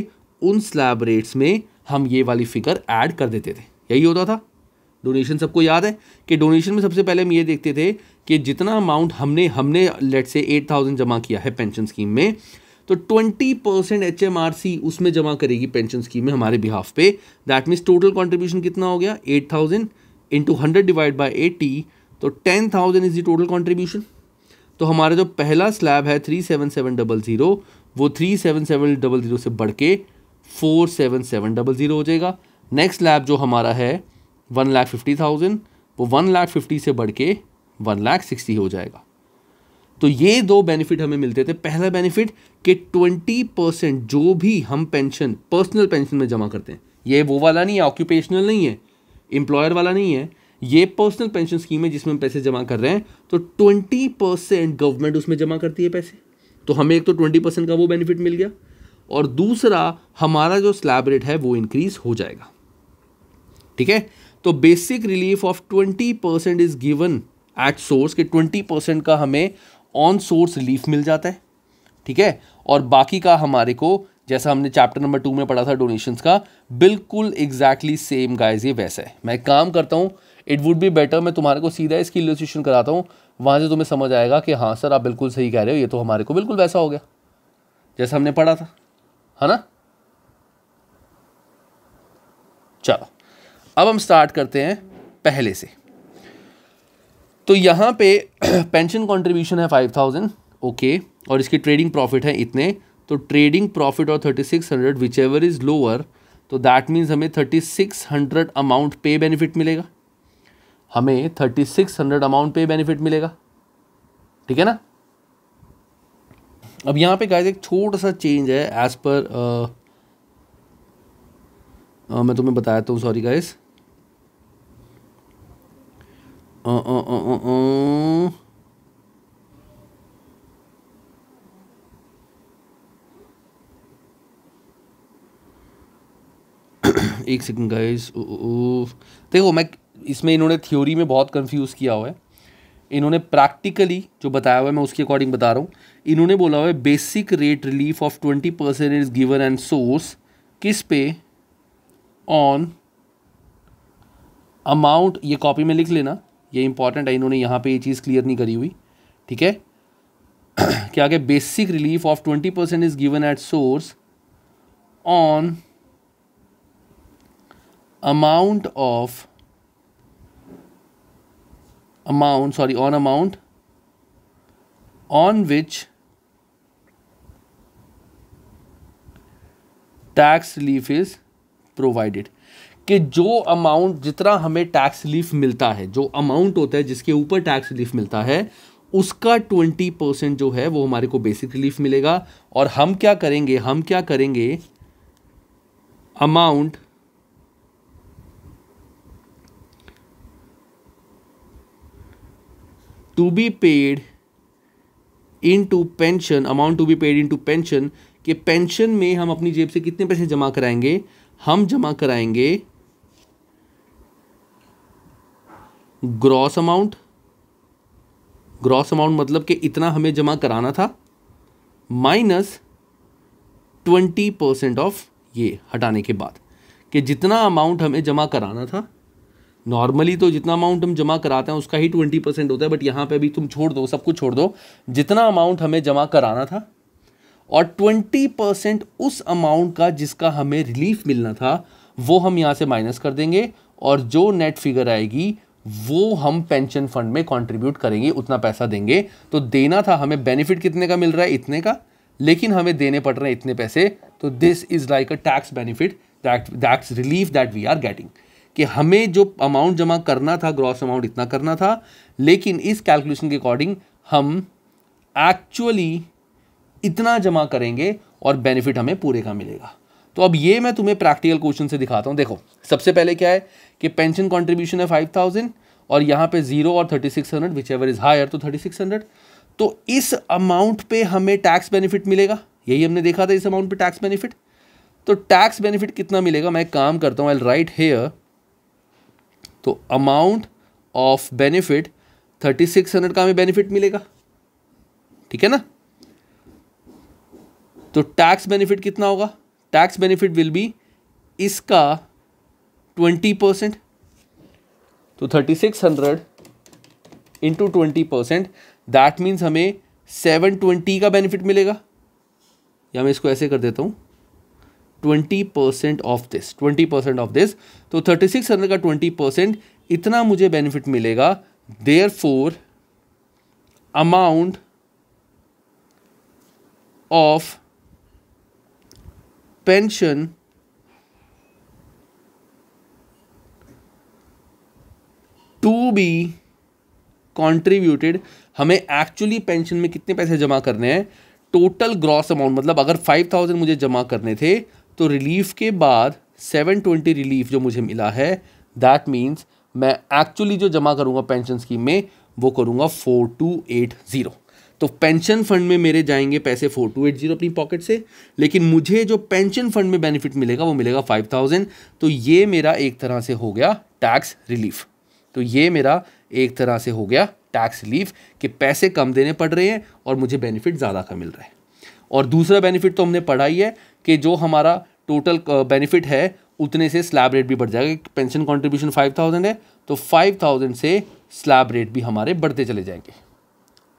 उन स्लैब रेट्स में हम ये वाली फिगर ऐड कर देते थे यही होता था डोनेशन सबको याद है कि डोनेशन में सबसे पहले हम ये देखते थे कि जितना अमाउंट हमने हमने लेट से एट थाउजेंड जमा किया है पेंशन स्कीम में तो twenty percent H M R C उसमें जमा करेगी पेंशन स्कीम में हमारे बिहाफ पे दैट मीन्स टोटल कॉन्ट्रीब्यूशन कितना हो गया eight thousand into hundred divide by eighty तो ten thousand is the total contribution तो हमारा जो पहला स्लैब है three seven seven double zero वो three seven seven double zero से बढ़ के four seven seven double zero हो जाएगा नेक्स्ट लैब जो हमारा है वन लाख फिफ्टी थाउजेंड वो वन लाख फिफ्टी से बढ़ के वन लाख सिक्सटी हो जाएगा तो ये दो बेनिफिट हमें मिलते थे पहला बेनिफिट कि ट्वेंटी परसेंट जो भी हम पेंशन पर्सनल पेंशन में जमा करते हैं ये वो वाला नहीं है ऑक्यूपेशनल नहीं है एम्प्लॉयर वाला नहीं है ये पर्सनल पेंशन स्कीम है जिसमें हम पैसे जमा कर रहे हैं तो ट्वेंटी परसेंट गवर्नमेंट उसमें जमा करती है पैसे तो हमें एक तो ट्वेंटी परसेंट का वो बेनिफिट मिल गया और दूसरा हमारा जो स्लैब रेट है वो इंक्रीज हो जाएगा ठीक है तो basic relief of twenty percent is given at source के ट्वेंटी परसेंट का हमें ऑन सोर्स रिलीफ मिल जाता है ठीक है और बाकी का हमारे को जैसा हमने चैप्टर नंबर टू में पढ़ा था डोनेशंस का बिल्कुल एग्जैक्टली सेम गाइज ये वैसा है मैं काम करता हूँ इट वुड बी बेटर मैं तुम्हारे को सीधा इसकी इलोसिएशन कराता हूँ वहाँ से तुम्हें समझ आएगा कि हाँ सर आप बिल्कुल सही कह रहे हो ये तो हमारे को बिल्कुल वैसा हो गया जैसा हमने पढ़ा था है ना चलो अब हम स्टार्ट करते हैं पहले से तो यहाँ पे पेंशन कंट्रीब्यूशन है फाइव थाउजेंड ओके और इसकी ट्रेडिंग प्रॉफिट है इतने तो ट्रेडिंग प्रॉफिट और thirty six hundred whichever is lower तो दैट मीन्स हमें थर्टी सिक्स हंड्रेड अमाउंट पे बेनिफिट मिलेगा हमें थर्टी सिक्स हंड्रेड अमाउंट पे बेनिफिट मिलेगा ठीक है ना अब यहाँ पे गाइज एक छोटा सा चेंज है एज पर आ, आ, मैं तुम्हें बताया था सॉरी गाइज एक second guys oh, oh, oh. देखो मैं इसमें इन्होंने थ्योरी में बहुत कंफ्यूज किया हुआ है इन्होंने प्रैक्टिकली जो बताया हुआ है मैं उसके अकॉर्डिंग बता रहा हूँ इन्होंने बोला हुआ है basic rate relief of twenty percent is given and source किस पे ऑन अमाउंट ये कॉपी में लिख लेना ये इंपॉर्टेंट है इन्होंने यहाँ पे ये चीज़ क्लियर नहीं करी हुई ठीक है क्या क्या basic relief of twenty percent is given at source on amount of amount sorry on amount on which tax relief is provided कि जो अमाउंट जितना हमें टैक्स रिलीफ मिलता है जो अमाउंट होता है जिसके ऊपर टैक्स रिलीफ मिलता है उसका ट्वेंटी परसेंट जो है वो हमारे को बेसिक रिलीफ मिलेगा और हम क्या करेंगे हम क्या करेंगे amount paid into pension amount to be paid into pension कि पेंशन में हम अपनी जेब से कितने पैसे जमा कराएंगे हम जमा कराएंगे ग्रॉस अमाउंट ग्रॉस अमाउंट मतलब कि इतना हमें जमा कराना था माइनस ट्वेंटी परसेंट ऑफ ये हटाने के बाद कि जितना अमाउंट हमें जमा कराना था नॉर्मली तो जितना अमाउंट हम जमा कराते हैं उसका ही ट्वेंटी परसेंट होता है बट यहाँ पे भी तुम छोड़ दो सब कुछ छोड़ दो जितना अमाउंट हमें जमा कराना था और ट्वेंटी परसेंट उस अमाउंट का जिसका हमें रिलीफ मिलना था वो हम यहाँ से माइनस कर देंगे और जो नेट फिगर आएगी वो हम पेंशन फंड में कंट्रीब्यूट करेंगे उतना पैसा देंगे तो देना था हमें बेनिफिट कितने का मिल रहा है इतने का लेकिन हमें देने पड़ रहे हैं इतने पैसे तो this is like a tax benefit that that's relief that we are getting कि हमें जो अमाउंट जमा करना था ग्रॉस अमाउंट इतना करना था लेकिन इस कैलकुलेशन के अकॉर्डिंग हम एक्चुअली इतना जमा करेंगे और बेनिफिट हमें पूरे का मिलेगा तो अब ये मैं तुम्हें प्रैक्टिकल क्वेश्चन से दिखाता हूँ देखो सबसे पहले क्या है कि पेंशन कॉन्ट्रीब्यूशन है फाइव थाउजेंड और यहाँ पे जीरो और thirty six hundred whichever is higher तो थर्टी सिक्स हंड्रेड तो इस अमाउंट पे हमें टैक्स बेनिफिट मिलेगा यही हमने देखा था इस अमाउंट पे टैक्स बेनिफिट तो टैक्स बेनिफिट कितना मिलेगा मैं काम करता हूँ आई राइट हेयर तो amount of benefit thirty six hundred का हमें बेनिफिट मिलेगा ठीक है ना तो टैक्स बेनिफिट कितना होगा टैक्स बेनिफिट विल बी इसका ट्वेंटी परसेंट तो thirty six hundred into twenty percent that means हमें सेवन ट्वेंटी का बेनिफिट मिलेगा या मैं इसको ऐसे कर देता हूँ twenty percent of this twenty percent of this तो थर्टी सिक्स हंड्रेड का ट्वेंटी परसेंट इतना मुझे बेनिफिट मिलेगा therefore amount of pension to be contributed हमें एक्चुअली पेंशन में कितने पैसे जमा करने हैं टोटल ग्रॉस अमाउंट मतलब अगर फाइव थाउजेंड मुझे जमा करने थे तो रिलीफ के बाद सेवन ट्वेंटी रिलीफ जो मुझे मिला है दैट मीन्स मैं एक्चुअली जो जमा करूँगा पेंशन स्कीम में वो करूँगा फोर टू एट ज़ीरो तो पेंशन फंड में मेरे जाएंगे पैसे फोर टू एट जीरो अपनी पॉकेट से लेकिन मुझे जो पेंशन फंड में बेनिफिट मिलेगा वो मिलेगा फाइव थाउजेंड तो ये मेरा एक तरह से हो गया टैक्स रिलीफ तो ये मेरा एक तरह से हो गया टैक्स रिलीफ कि पैसे कम देने पड़ रहे हैं और मुझे बेनिफिट ज़्यादा का मिल रहा है और दूसरा बेनिफिट तो हमने पढ़ा ही है कि जो हमारा टोटल बेनिफिट uh, है उतने से स्लैब रेट भी बढ़ जाएगा पेंशन कंट्रीब्यूशन फाइव थाउजेंड है तो फाइव थाउजेंड से स्लैब रेट भी हमारे बढ़ते चले जाएंगे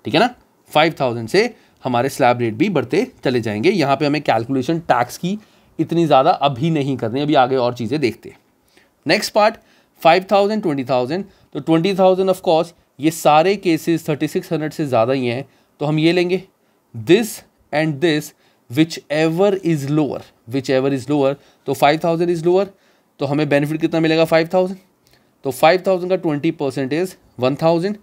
ठीक है ना फाइव थाउजेंड से हमारे स्लैब रेट भी बढ़ते चले जाएंगे यहाँ पे हमें कैलकुलेशन टैक्स की इतनी ज़्यादा अभी नहीं करनी अभी आगे और चीज़ें देखते हैं next part five thousand twenty thousand तो ट्वेंटी थाउजेंड ऑफकोर्स ये सारे केसेस थर्टी सिक्स हंड्रेड से ज़्यादा ही हैं तो हम ये लेंगे this and this whichever is lower whichever is lower तो फाइव थाउजेंड इज़ लोअर तो हमें बेनिफिट कितना मिलेगा फाइव थाउजेंड तो फाइव थाउजेंड का twenty percent is one thousand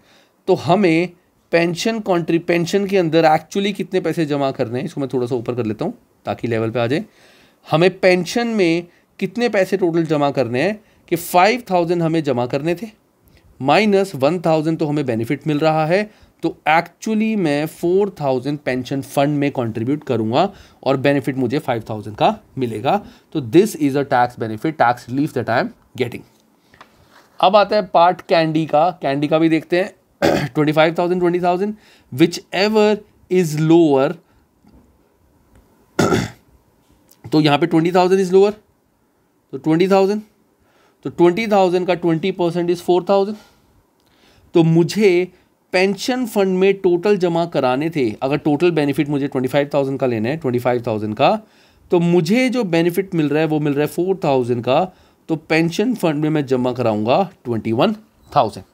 तो हमें पेंशन कॉन्ट्री पेंशन के अंदर एक्चुअली कितने पैसे जमा करने हैं इसको मैं थोड़ा सा ऊपर कर लेता हूँ ताकि लेवल पे आ जाए हमें पेंशन में कितने पैसे टोटल जमा करने हैं कि फाइव थाउजेंड हमें जमा करने थे माइनस वन थाउजेंड तो हमें बेनिफिट मिल रहा है तो एक्चुअली मैं फोर थाउजेंड पेंशन फंड में कंट्रीब्यूट करूंगा और बेनिफिट मुझे फाइव थाउजेंड का मिलेगा तो this is a tax benefit tax relief that I am getting अब आता है पार्ट कैंडी का कैंडी का भी देखते हैं twenty five thousand twenty thousand whichever is lower तो यहाँ पे ट्वेंटी थाउजेंड इज लोअर तो ट्वेंटी थाउजेंड तो ट्वेंटी थाउजेंड का twenty percent is four thousand तो मुझे पेंशन फंड में टोटल जमा कराने थे अगर टोटल बेनिफिट मुझे ट्वेंटी फाइव थाउजेंड का लेना है ट्वेंटी फाइव थाउजेंड का तो मुझे जो बेनिफिट मिल रहा है वो मिल रहा है फोर थाउजेंड का तो पेंशन फंड में मैं जमा कराऊंगा ट्वेंटी वन थाउजेंड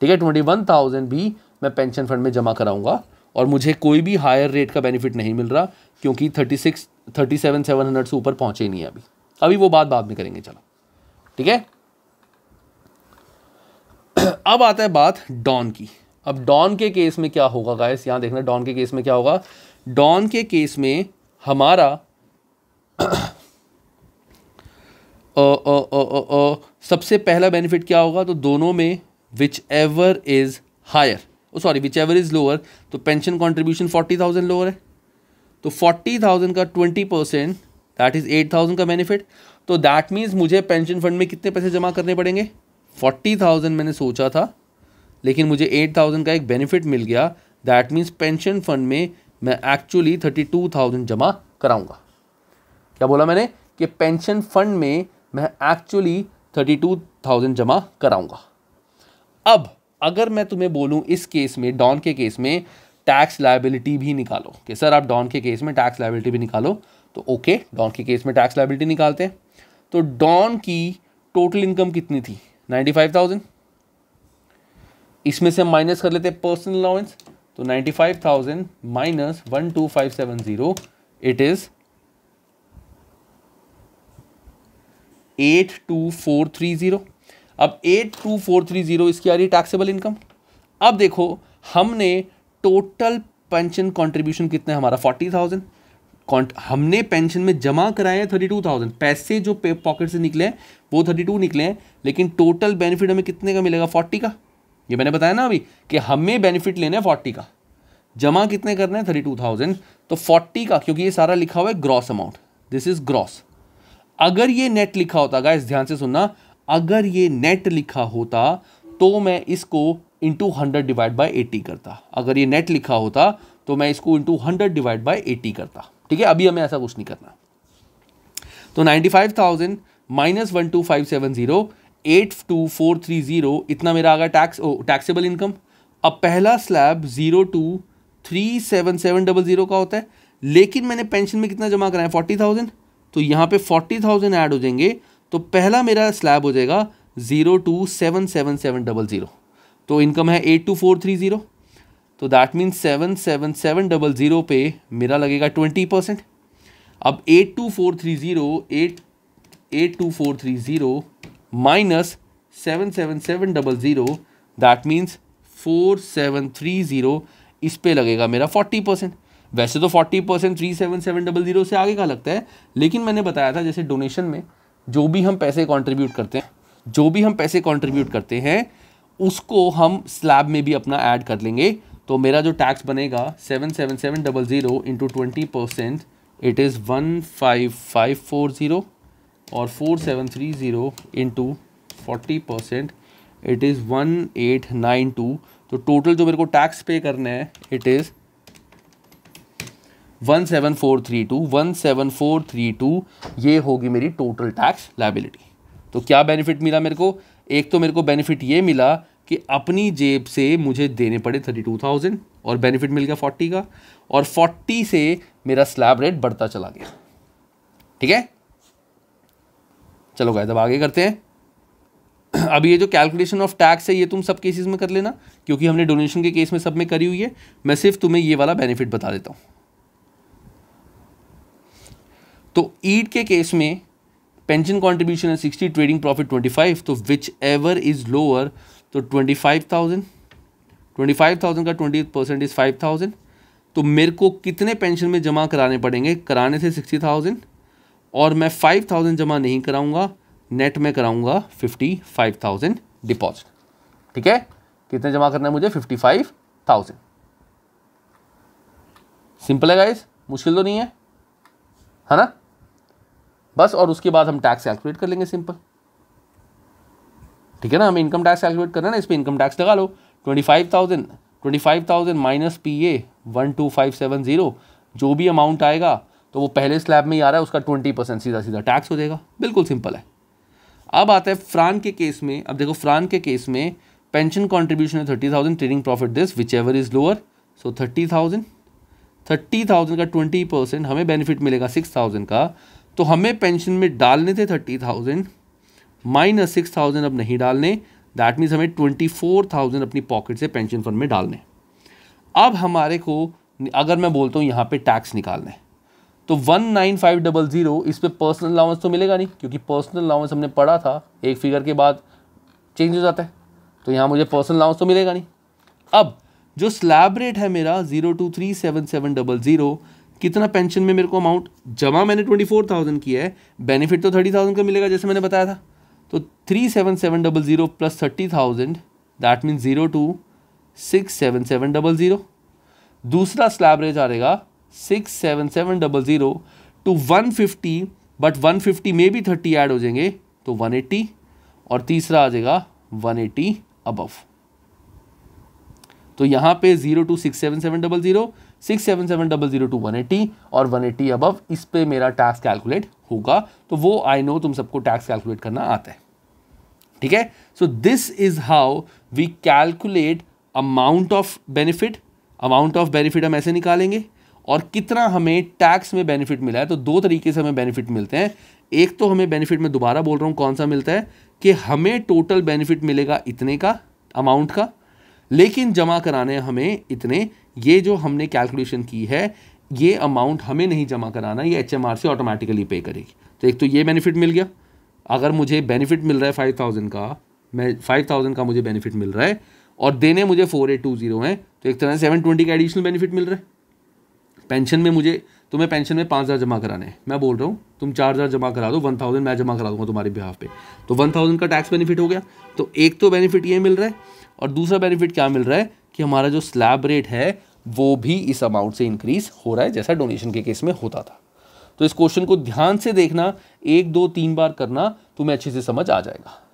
ठीक है ट्वेंटी वन थाउजेंड भी मैं पेंशन फंड में जमा कराऊंगा और मुझे कोई भी हायर रेट का बेनिफिट नहीं मिल रहा क्योंकि thirty six thirty seven seven hundred से ऊपर पहुँचे नहीं है अभी अभी वो बात बाद में करेंगे चलो ठीक है अब आता है बात डॉन की अब डॉन के केस में क्या होगा गायस यहाँ देखना डॉन के केस में क्या होगा डॉन के केस में हमारा ओ, ओ, ओ, ओ, ओ, सबसे पहला बेनिफिट क्या होगा तो दोनों में whichever is higher sorry whichever is lower तो pension contribution forty thousand lower है तो फोर्टी थाउजेंड का twenty percent that is eight thousand का बेनिफिट तो दैट मीन्स मुझे पेंशन फंड में कितने पैसे जमा करने पड़ेंगे फोर्टी थाउजेंड मैंने सोचा था लेकिन मुझे एट थाउजेंड का एक बेनिफिट मिल गया दैट मीन्स पेंशन फंड में मैं एक्चुअली थर्टी टू थाउजेंड जमा कराऊंगा क्या बोला मैंने कि पेंशन फंड में मैं एक्चुअली थर्टी टू थाउजेंड जमा कराऊंगा अब अगर मैं तुम्हें बोलूँ इस केस में डॉन के केस में टैक्स लाइबिलिटी भी निकालो कि सर आप डॉन के केस में टैक्स लाइबिलिटी भी निकालो तो ओके डॉन के केस में टैक्स लाइबिलिटी निकालते हैं तो डॉन की टोटल इनकम कितनी थी नाइन्टी फाइव थाउजेंड इसमें से हम माइनस कर लेते हैं पर्सनल अलाउंस तो ninety five thousand minus one two five seven zero it is eight two four three zero अब eight two four three zero इसकी आ रही है टैक्सेबल इनकम अब देखो हमने टोटल पेंशन कंट्रीब्यूशन कितना है हमारा फोर्टी थाउजेंड हमने पेंशन में जमा कराए हैं थर्टी टू थाउजेंड पैसे जो पॉकेट से निकले हैं वो थर्टी टू निकले हैं लेकिन टोटल बेनिफिट हमें कितने का मिलेगा फोर्टी का ये मैंने बताया ना अभी कि हमें बेनिफिट लेना है फोर्टी का जमा कितने करना है थर्टी टू थाउजेंड तो फोर्टी का क्योंकि ये सारा लिखा हुआ है gross amount this is gross अगर ये नेट लिखा होता गाइस ध्यान से सुनना अगर ये नेट लिखा होता तो मैं इसको into hundred divide by eighty करता अगर ये नेट लिखा होता तो मैं इसको into hundred divide by eighty करता ठीक है अभी हमें ऐसा कुछ नहीं करना तो ninety five thousand minus one two five seven zero eight two four three zero इतना मेरा आ गया टैक्स टैक्सेबल इनकम अब पहला slab zero two three seven seven double zero का होता है लेकिन मैंने पेंशन में कितना जमा कराया फोर्टी थाउजेंड तो यहाँ पे फोर्टी थाउजेंड ऐड हो जाएंगे तो पहला मेरा स्लैब हो जाएगा zero two seven seven seven double zero तो इनकम है eight two four three zero तो that means seven seven seven double zero पे मेरा लगेगा ट्वेंटी परसेंट अब eight two four three zero eight eight two four three zero minus seven seven seven double zero that means four seven three zero इस पर लगेगा मेरा फोर्टी परसेंट वैसे तो forty percent three seven seven double zero से आगे का लगता है लेकिन मैंने बताया था जैसे डोनेशन में जो भी हम पैसे कॉन्ट्रीब्यूट करते हैं जो भी हम पैसे कॉन्ट्रीब्यूट करते हैं उसको हम स्लैब में भी अपना ऐड कर लेंगे तो मेरा जो टैक्स बनेगा seven seven seven double zero into twenty percent it is one five five four zero और four seven three zero into forty percent it is one eight nine two तो टोटल जो मेरे को टैक्स पे करना है it is one seven four three two one seven four three two ये होगी मेरी टोटल टैक्स लाइबिलिटी तो क्या बेनिफिट मिला मेरे को एक तो मेरे को बेनिफिट ये मिला कि अपनी जेब से मुझे देने पड़े थर्टी टू थाउजेंड और बेनिफिट मिल गया फोर्टी का और फोर्टी से मेरा स्लैब रेट बढ़ता चला गया ठीक है चलो गाय अब आगे करते हैं अब ये जो कैलकुलेशन ऑफ टैक्स है ये तुम सब केसेस में कर लेना क्योंकि हमने डोनेशन के केस में सब में करी हुई है मैं सिर्फ तुम्हें ये वाला बेनिफिट बता देता हूं तो ईड के केस में पेंशन कॉन्ट्रीब्यूशन है sixty trading profit twenty five तो विच एवर इज लोअर तो twenty five thousand twenty five thousand का twenty percent is five thousand तो मेरे को कितने पेंशन में जमा कराने पड़ेंगे कराने से सिक्सटी थाउजेंड और मैं फाइव थाउजेंड जमा नहीं कराऊंगा नेट में कराऊंगा फिफ्टी फाइव थाउजेंड डिपॉजिट ठीक है कितने जमा करना है मुझे फिफ्टी फाइव थाउजेंड सिंपल है गाइस मुश्किल तो नहीं है है ना बस और उसके बाद हम टैक्स कैलकुलेट कर लेंगे सिंपल ठीक है ना हमें इनकम टैक्स कैलकुलेट करना है ना इस पर इनकम टैक्स लगा लो twenty five thousand twenty five thousand minus P A one two five seven zero जो भी अमाउंट आएगा तो वो पहले स्लैब में ही आ रहा है उसका ट्वेंटी परसेंट सीधा सीधा टैक्स हो जाएगा बिल्कुल सिंपल है अब आता है फ्रान के केस में अब देखो फ्रान के केस में पेंशन कॉन्ट्रीब्यूशन है thirty thousand trading profit this whichever is lower so thirty thousand thirty thousand का ट्वेंटी परसेंट हमें बेनिफिट मिलेगा सिक्स थाउजेंड का तो हमें पेंशन में डालने थे thirty thousand minus six thousand अब नहीं डालने दैट मीन्स हमें ट्वेंटी फोर थाउजेंड अपनी पॉकेट से पेंशन फंड में डालने अब हमारे को अगर मैं बोलता हूँ यहाँ पे टैक्स निकालने तो one nine five double zero इस पर पर्सनल अलाउंस तो मिलेगा नहीं क्योंकि पर्सनल अलाउंस हमने पढ़ा था एक फिगर के बाद चेंज हो जाता है तो यहाँ मुझे पर्सनल अलाउंस तो मिलेगा नहीं अब जो स्लैब रेट है मेरा zero two three seven seven double zero कितना पेंशन में मेरे को अमाउंट जमा मैंने ट्वेंटी फोर थाउजेंड किया है बेनिफिट तो थर्टी थाउजेंड का मिलेगा जैसे मैंने बताया था तो three seven seven double zero plus thirty thousand that mean zero two six seven seven double zero दूसरा स्लैब रेज आ रहेगा six seven seven double zero two one fifty but one fifty में भी थर्टी ऐड हो जाएंगे तो वन एट्टी और तीसरा आ जाएगा वन एट्टी अबव तो यहाँ पे zero two six seven seven double zero six seven seven double zero two one eighty और वन एट्टी अबव इस पर मेरा टैक्स कैलकुलेट होगा तो वो आई नो तुम सबको टैक्स कैलकुलेट करना आता है ठीक है so this is how we calculate amount of benefit amount of benefit हम ऐसे निकालेंगे और कितना हमें टैक्स में बेनिफिट मिला है तो दो तरीके से हमें बेनिफिट मिलते हैं एक तो हमें बेनिफिट में दोबारा बोल रहा हूँ कौन सा मिलता है कि हमें टोटल बेनिफिट मिलेगा इतने का अमाउंट का लेकिन जमा कराने हमें इतने ये जो हमने कैलकुलेशन की है ये अमाउंट हमें नहीं जमा कराना ये एच से ऑटोमेटिकली पे करेगी तो एक तो ये बेनिफिट मिल गया अगर मुझे बेनिफिट मिल रहा है फाइव थाउजेंड का मैं फाइव थाउजेंड का मुझे बेनिफिट मिल रहा है और देने मुझे फोर एट टू जीरो हैं तो एक तरह से सेवन ट्वेंटी का एडिशनल बेनिफिट मिल रहा है पेंशन में मुझे तुम्हें पेंशन में पाँच हज़ार जमा कराने हैं मैं बोल रहा हूँ तुम चार हज़ार जमा करा दो वन थाउजेंड मैं जमा करा दूंगा तुम्हारे बिहाफ पे तो वन थाउजेंड का टैक्स बेनिफिट हो गया तो एक तो बेनिफिट ये मिल रहा है और दूसरा बेनिफिट क्या मिल रहा है कि हमारा जो स्लैब रेट है वो भी इस अमाउंट से इंक्रीज हो रहा है जैसा डोनेशन के केस में होता था तो इस क्वेश्चन को ध्यान से देखना एक दो तीन बार करना तुम्हें अच्छे से समझ आ जाएगा